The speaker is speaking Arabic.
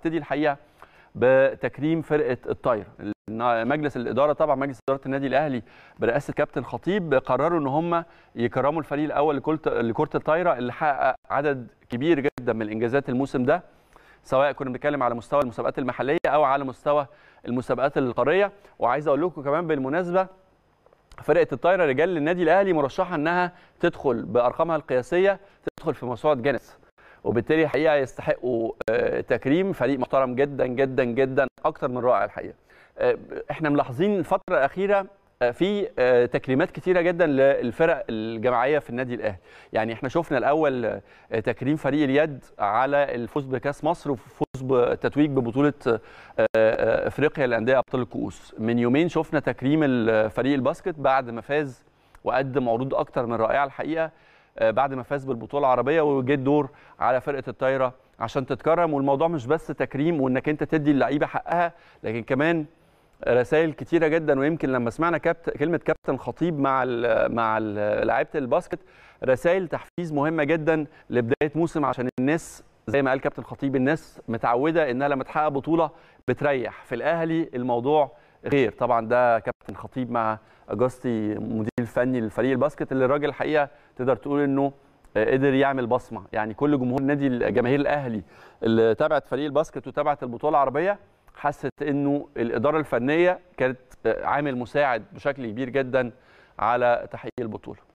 نبتدي الحقيقه بتكريم فرقه الطايره مجلس الاداره طبعا مجلس اداره النادي الاهلي برئاسه كابتن خطيب قرروا ان هم يكرموا الفريق الاول لكره الطايره اللي حقق عدد كبير جدا من الانجازات الموسم ده سواء كنا بنتكلم على مستوى المسابقات المحليه او على مستوى المسابقات القاريه وعايز اقول لكم كمان بالمناسبه فرقه الطايره رجال النادي الاهلي مرشحه انها تدخل بارقامها القياسيه تدخل في موسوعه جنس وبالتالي الحقيقه يستحقوا آه، تكريم فريق محترم جدا جدا جدا اكتر من رائع الحقيقه آه، احنا ملاحظين الفتره الاخيره آه، في تكريمات كتيرة جدا للفرق الجماعية في النادي الأهلي يعني احنا شفنا الأول تكريم فريق اليد على الفوز بكاس مصر وفوز بتتويج ببطولة أفريقيا للأندية أبطال الكؤوس من يومين شفنا تكريم فريق الباسكت بعد ما فاز وقدم عروض أكتر من رائعة الحقيقة آه، بعد ما فاز بالبطوله العربيه وجه الدور على فرقه الطايره عشان تتكرم والموضوع مش بس تكريم وانك انت تدي اللعيبه حقها لكن كمان رسائل كتيره جدا ويمكن لما سمعنا كابت... كلمه كابتن خطيب مع الـ مع لعيبه الباسكت رسائل تحفيز مهمه جدا لبدايه موسم عشان الناس زي ما قال كابتن خطيب الناس متعوده انها لما تحقق بطوله بتريح في الاهلي الموضوع غير طبعا ده كابتن خطيب مع اجاستي مدير الفني للفريق الباسكت اللي الراجل الحقيقه تقدر تقول انه آه، قدر يعمل بصمه يعني كل جمهور نادي جماهير الاهلي اللي تابعت فريق الباسكت وتابعت البطوله العربيه حست انه الاداره الفنيه كانت آه، عامل مساعد بشكل كبير جدا على تحقيق البطوله